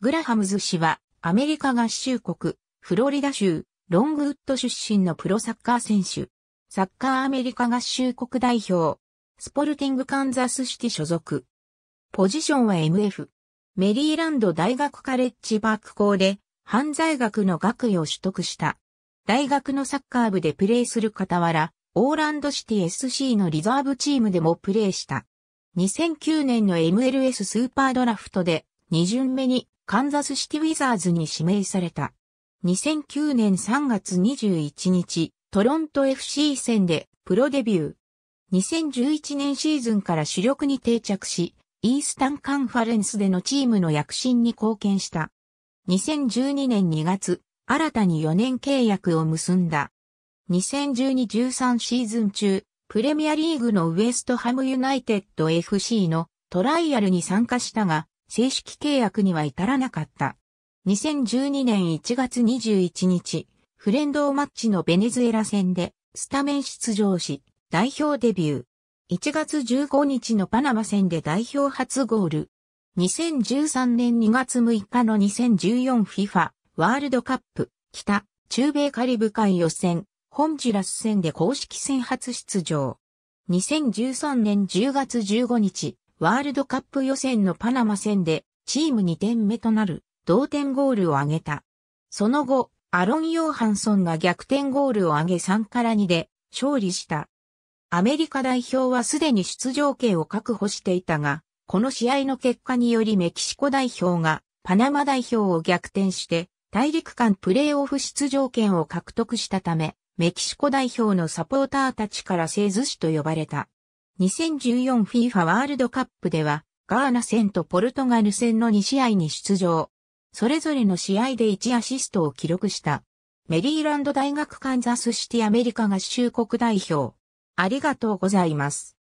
グラハムズ氏は、アメリカ合衆国、フロリダ州、ロングウッド出身のプロサッカー選手。サッカーアメリカ合衆国代表。スポルティングカンザスシティ所属。ポジションは MF。メリーランド大学カレッジバーク校で、犯罪学の学位を取得した。大学のサッカー部でプレーする傍ら、オーランドシティ SC のリザーブチームでもプレーした。2009年の MLS スーパードラフトで2巡目にカンザスシティウィザーズに指名された。2009年3月21日、トロント FC 戦でプロデビュー。2011年シーズンから主力に定着し、イースタンカンファレンスでのチームの躍進に貢献した。2012年2月、新たに4年契約を結んだ。2012-13シーズン中、プレミアリーグのウエストハムユナイテッド FC のトライアルに参加したが、正式契約には至らなかった。2012年1月21日、フレンドマッチのベネズエラ戦でスタメン出場し、代表デビュー。1月15日のパナマ戦で代表初ゴール。2013年2月6日の 2014FIFA ワールドカップ北中米カリブ海予選ホンジュラス戦で公式戦初出場。2013年10月15日ワールドカップ予選のパナマ戦でチーム2点目となる同点ゴールを挙げた。その後、アロン・ヨーハンソンが逆転ゴールを挙げ3から2で勝利した。アメリカ代表はすでに出場権を確保していたが、この試合の結果によりメキシコ代表がパナマ代表を逆転して大陸間プレーオフ出場権を獲得したため、メキシコ代表のサポーターたちから製図師と呼ばれた。2014FIFA ワールドカップでは、ガーナ戦とポルトガル戦の2試合に出場。それぞれの試合で1アシストを記録した。メリーランド大学カンザスシティアメリカ合衆国代表。ありがとうございます。